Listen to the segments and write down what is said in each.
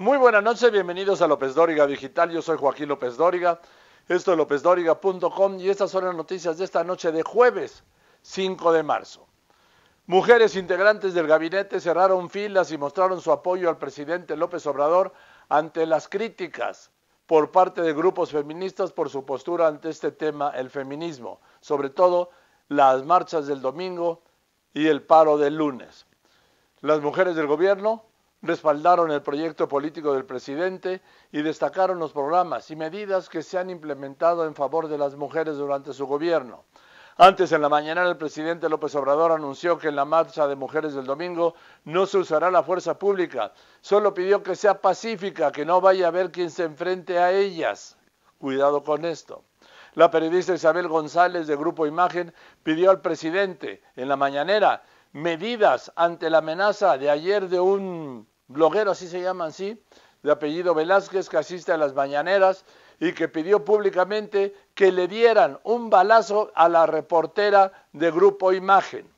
Muy buenas noches, bienvenidos a López Dóriga Digital. Yo soy Joaquín López Dóriga. Esto es lópezdóriga.com y estas son las noticias de esta noche de jueves 5 de marzo. Mujeres integrantes del gabinete cerraron filas y mostraron su apoyo al presidente López Obrador ante las críticas por parte de grupos feministas por su postura ante este tema, el feminismo, sobre todo las marchas del domingo y el paro del lunes. Las mujeres del gobierno respaldaron el proyecto político del presidente y destacaron los programas y medidas que se han implementado en favor de las mujeres durante su gobierno. Antes, en la mañana, el presidente López Obrador anunció que en la marcha de mujeres del domingo no se usará la fuerza pública, solo pidió que sea pacífica, que no vaya a haber quien se enfrente a ellas. Cuidado con esto. La periodista Isabel González de Grupo Imagen pidió al presidente en la mañanera medidas ante la amenaza de ayer de un bloguero, así se llama sí, de apellido Velázquez, que asiste a las mañaneras y que pidió públicamente que le dieran un balazo a la reportera de Grupo Imagen.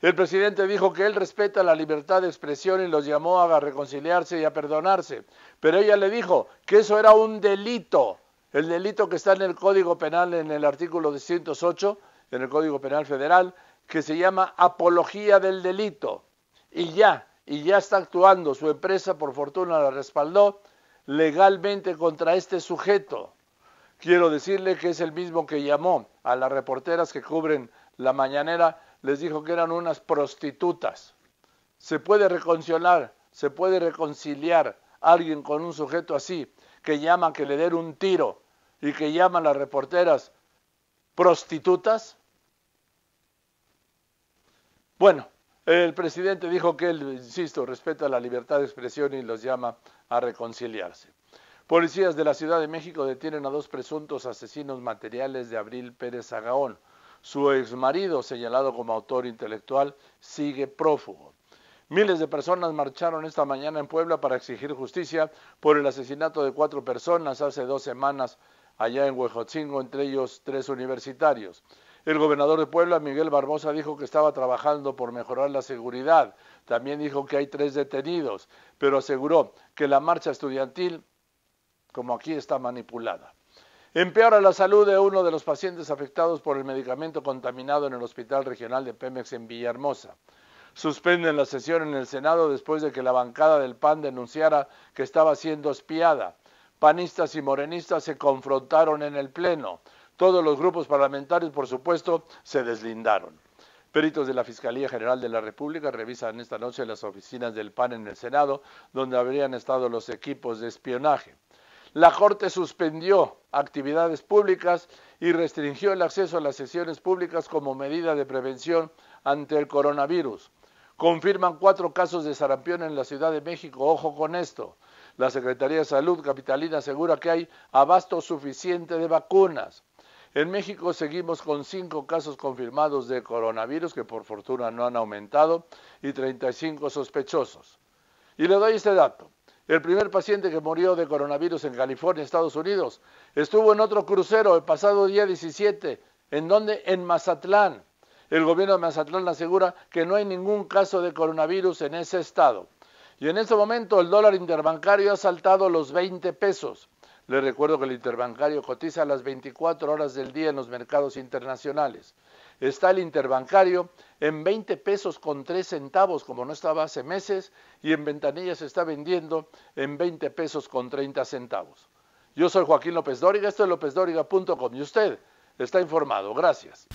El presidente dijo que él respeta la libertad de expresión y los llamó a reconciliarse y a perdonarse, pero ella le dijo que eso era un delito, el delito que está en el Código Penal en el artículo 208, en el Código Penal Federal, que se llama Apología del Delito y ya, y ya está actuando, su empresa por fortuna la respaldó legalmente contra este sujeto. Quiero decirle que es el mismo que llamó a las reporteras que cubren la mañanera, les dijo que eran unas prostitutas. Se puede reconciliar, se puede reconciliar alguien con un sujeto así, que llama que le den un tiro y que llama a las reporteras prostitutas. Bueno, el presidente dijo que él, insisto, respeta la libertad de expresión y los llama a reconciliarse. Policías de la Ciudad de México detienen a dos presuntos asesinos materiales de Abril Pérez Agaón. Su exmarido, señalado como autor intelectual, sigue prófugo. Miles de personas marcharon esta mañana en Puebla para exigir justicia por el asesinato de cuatro personas hace dos semanas allá en Huejotzingo, entre ellos tres universitarios. El gobernador de Puebla, Miguel Barbosa, dijo que estaba trabajando por mejorar la seguridad. También dijo que hay tres detenidos, pero aseguró que la marcha estudiantil, como aquí, está manipulada. Empeora la salud de uno de los pacientes afectados por el medicamento contaminado en el Hospital Regional de Pemex en Villahermosa. Suspenden la sesión en el Senado después de que la bancada del PAN denunciara que estaba siendo espiada. Panistas y morenistas se confrontaron en el Pleno. Todos los grupos parlamentarios, por supuesto, se deslindaron. Peritos de la Fiscalía General de la República revisan esta noche las oficinas del PAN en el Senado, donde habrían estado los equipos de espionaje. La Corte suspendió actividades públicas y restringió el acceso a las sesiones públicas como medida de prevención ante el coronavirus. Confirman cuatro casos de sarampión en la Ciudad de México. Ojo con esto. La Secretaría de Salud Capitalina asegura que hay abasto suficiente de vacunas. En México seguimos con cinco casos confirmados de coronavirus que por fortuna no han aumentado y 35 sospechosos. Y le doy este dato. El primer paciente que murió de coronavirus en California, Estados Unidos, estuvo en otro crucero el pasado día 17. ¿En dónde? En Mazatlán. El gobierno de Mazatlán asegura que no hay ningún caso de coronavirus en ese estado. Y en ese momento el dólar interbancario ha saltado los 20 pesos. Les recuerdo que el interbancario cotiza las 24 horas del día en los mercados internacionales. Está el interbancario en 20 pesos con 3 centavos, como no estaba hace meses, y en ventanillas se está vendiendo en 20 pesos con 30 centavos. Yo soy Joaquín López Dóriga, esto es lópezdóriga.com y usted está informado. Gracias.